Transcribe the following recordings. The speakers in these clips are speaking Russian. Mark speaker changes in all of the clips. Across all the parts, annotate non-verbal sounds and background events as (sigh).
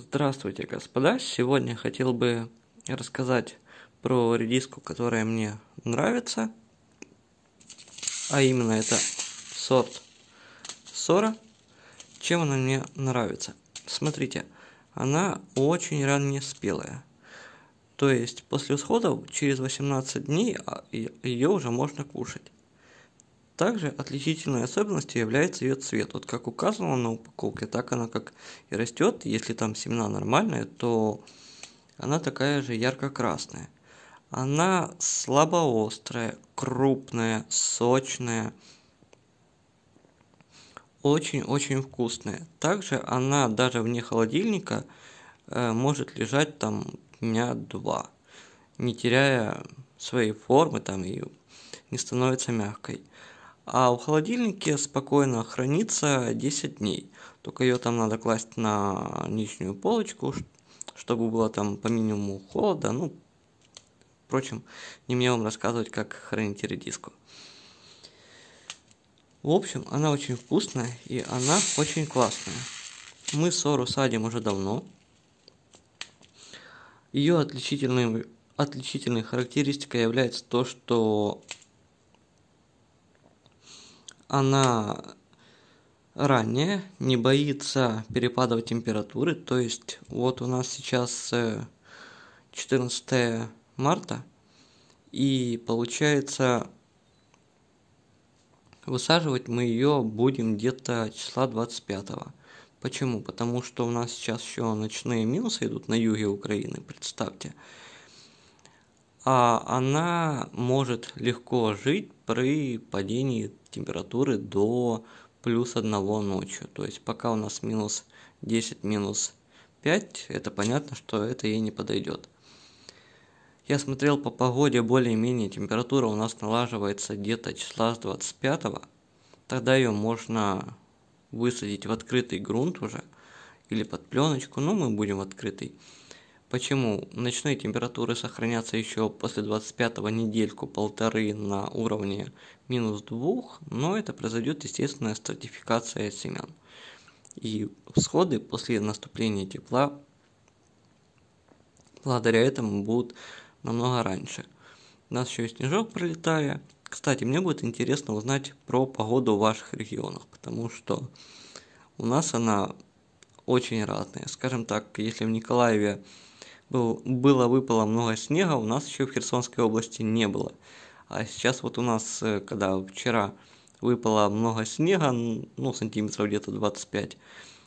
Speaker 1: Здравствуйте, господа! Сегодня хотел бы рассказать про редиску, которая мне нравится. А именно это сорт Сора. Чем она мне нравится? Смотрите, она очень ранне спелая. То есть после сходов через 18 дней а, ее уже можно кушать. Также отличительной особенностью является ее цвет. Вот как указано на упаковке, так она как и растет. Если там семена нормальные, то она такая же ярко-красная. Она слабоострая, крупная, сочная, очень-очень вкусная. Также она даже вне холодильника э, может лежать там дня два, не теряя своей формы там и не становится мягкой. А в холодильнике спокойно хранится 10 дней. Только ее там надо класть на нижнюю полочку, чтобы было там по минимуму холода. Ну, впрочем, не мне вам рассказывать, как хранить редиску. В общем, она очень вкусная и она очень классная. Мы сору садим уже давно. Ее отличительной, отличительной характеристикой является то, что она ранняя, не боится перепадов температуры. То есть вот у нас сейчас 14 э, марта, и получается высаживать мы ее будем где-то числа 25. -го. Почему? Потому что у нас сейчас еще ночные минусы идут на юге Украины, представьте а она может легко жить при падении температуры до плюс 1 ночью. То есть пока у нас минус 10, минус 5, это понятно, что это ей не подойдет. Я смотрел по погоде, более-менее температура у нас налаживается где-то числа с 25 -го. Тогда ее можно высадить в открытый грунт уже или под пленочку, но мы будем открытый. Почему ночные температуры сохранятся еще после 25-го недельку полторы на уровне минус 2, но это произойдет естественная стратификация семян. И всходы после наступления тепла благодаря этому будут намного раньше. У нас еще и снежок пролетая. Кстати, мне будет интересно узнать про погоду в ваших регионах, потому что у нас она очень разная. Скажем так, если в Николаеве был, было выпало много снега, у нас еще в Херсонской области не было. А сейчас вот у нас, э, когда вчера выпало много снега, ну, сантиметров где-то 25,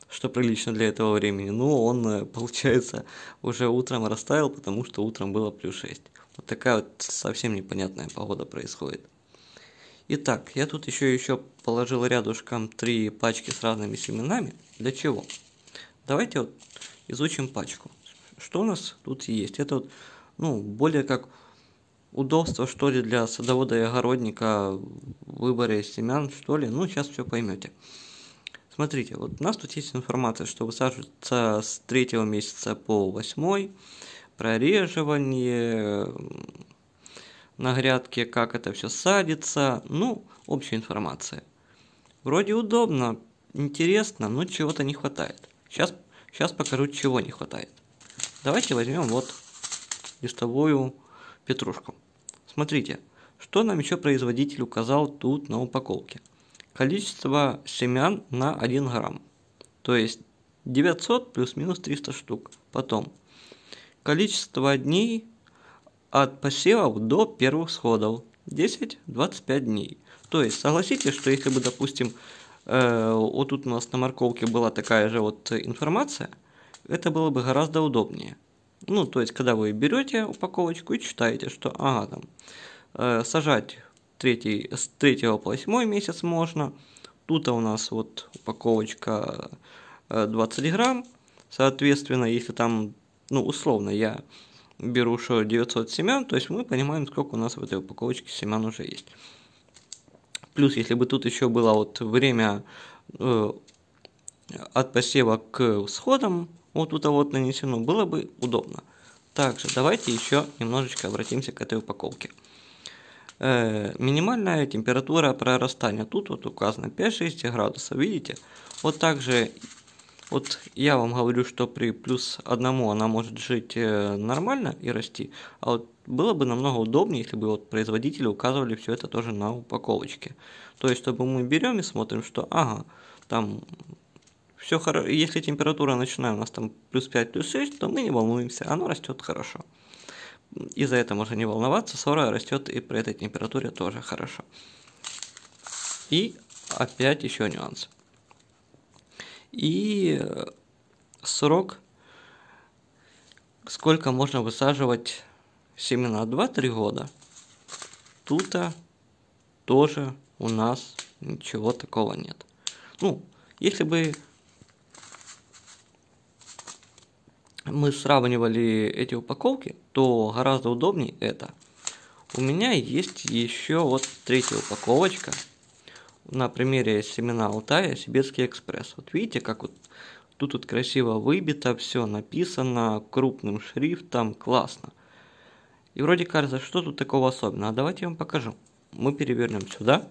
Speaker 1: что прилично для этого времени, ну, он, э, (laughs) получается, уже утром растаял, потому что утром было плюс 6. Вот такая вот совсем непонятная погода происходит. Итак, я тут еще еще положил рядышком три пачки с разными семенами. Для чего? Давайте вот изучим пачку что у нас тут есть? Это вот, ну, более как удобство, что ли, для садовода и огородника выборе семян, что ли. Ну, сейчас все поймете. Смотрите, вот у нас тут есть информация, что высаживается с третьего месяца по восьмой, прореживание на грядке, как это все садится, ну, общая информация. Вроде удобно, интересно, но чего-то не хватает. Сейчас, сейчас покажу, чего не хватает. Давайте возьмем вот листовую петрушку. Смотрите, что нам еще производитель указал тут на упаковке. Количество семян на 1 грамм, то есть 900 плюс-минус 300 штук. Потом, количество дней от посевов до первых сходов 10-25 дней. То есть, согласитесь, что если бы, допустим, э, вот тут у нас на морковке была такая же вот информация – это было бы гораздо удобнее. Ну, то есть, когда вы берете упаковочку и читаете, что, ага, там, э, сажать третий, с 3 по 8 месяц можно. Тут у нас вот упаковочка 20 э, грамм. Соответственно, если там, ну, условно, я беру что 900 семян, то есть мы понимаем, сколько у нас в этой упаковочке семян уже есть. Плюс, если бы тут еще было вот время э, от посева к сходам, вот тут вот нанесено, было бы удобно. Также давайте еще немножечко обратимся к этой упаковке. Э, минимальная температура прорастания. Тут вот указано 5-6 градусов, видите? Вот также, вот я вам говорю, что при плюс одному она может жить э, нормально и расти, а вот было бы намного удобнее, если бы вот производители указывали все это тоже на упаковочке. То есть, чтобы мы берем и смотрим, что ага, там все хорошо. Если температура начинает у нас там плюс 5, плюс 6, то мы не волнуемся, оно растет хорошо. И за это можно не волноваться, сора растет и при этой температуре тоже хорошо. И опять еще нюанс. И э, срок, сколько можно высаживать семена 2-3 года, тут -то тоже у нас ничего такого нет. Ну, если бы мы сравнивали эти упаковки, то гораздо удобнее это. У меня есть еще вот третья упаковочка. На примере семена Алтая Сибирский экспресс. Вот видите, как вот тут вот красиво выбито, все написано крупным шрифтом, классно. И вроде кажется, что тут такого особенного. А давайте я вам покажу. Мы перевернем сюда,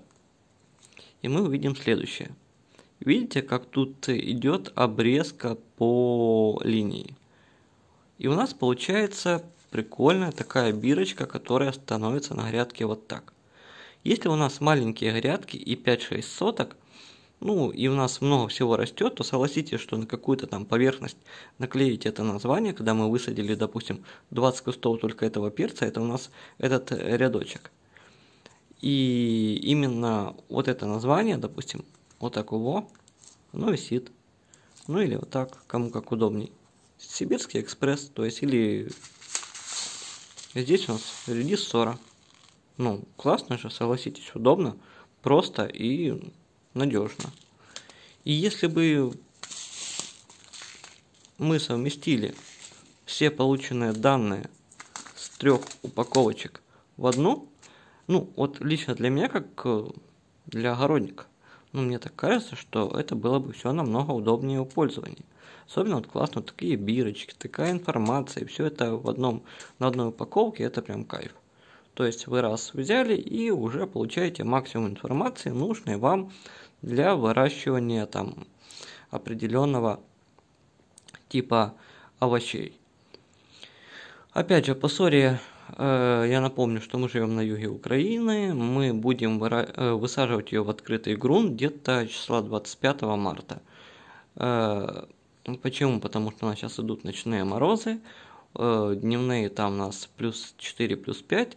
Speaker 1: и мы увидим следующее. Видите, как тут идет обрезка по линии. И у нас получается прикольная такая бирочка, которая становится на грядке вот так. Если у нас маленькие грядки и 5-6 соток, ну и у нас много всего растет, то согласитесь, что на какую-то там поверхность наклеить это название, когда мы высадили, допустим, 20 кустов только этого перца, это у нас этот э, рядочек. И именно вот это название, допустим, вот такого, оно висит. Ну или вот так, кому как удобней. Сибирский экспресс, то есть, или здесь у нас редис 40. Ну, классно же, согласитесь, удобно, просто и надежно. И если бы мы совместили все полученные данные с трех упаковочек в одну, ну, вот лично для меня, как э, для огородника, ну мне так кажется, что это было бы все намного удобнее в пользовании. Особенно вот классно такие бирочки, такая информация, все это в одном, на одной упаковке, это прям кайф. То есть вы раз взяли и уже получаете максимум информации, нужной вам для выращивания там определенного типа овощей. Опять же, по ссоре Э, я напомню, что мы живем на юге Украины, мы будем э, высаживать ее в открытый грунт где-то числа 25 марта. Э, ну, почему? Потому что у нас сейчас идут ночные морозы, дневные там у нас плюс 4, плюс 5.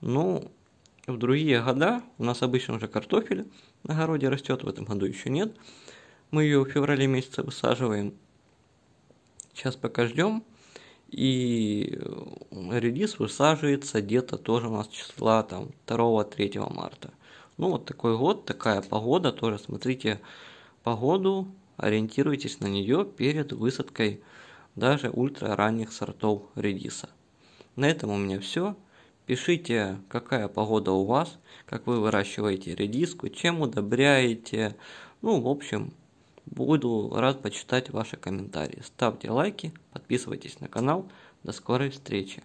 Speaker 1: Ну, в другие года у нас обычно уже картофель на огороде растет, в этом году еще нет. Мы ее в феврале месяце высаживаем. Сейчас пока ждем. И э, релиз высаживается где-то тоже у нас числа там 2-3 марта. Ну вот такой год, такая погода, тоже смотрите погоду, ориентируйтесь на нее перед высадкой даже ультра ранних сортов редиса. На этом у меня все. Пишите, какая погода у вас, как вы выращиваете редиску, чем удобряете. Ну, в общем, Буду рад почитать ваши комментарии. Ставьте лайки, подписывайтесь на канал. До скорой встречи.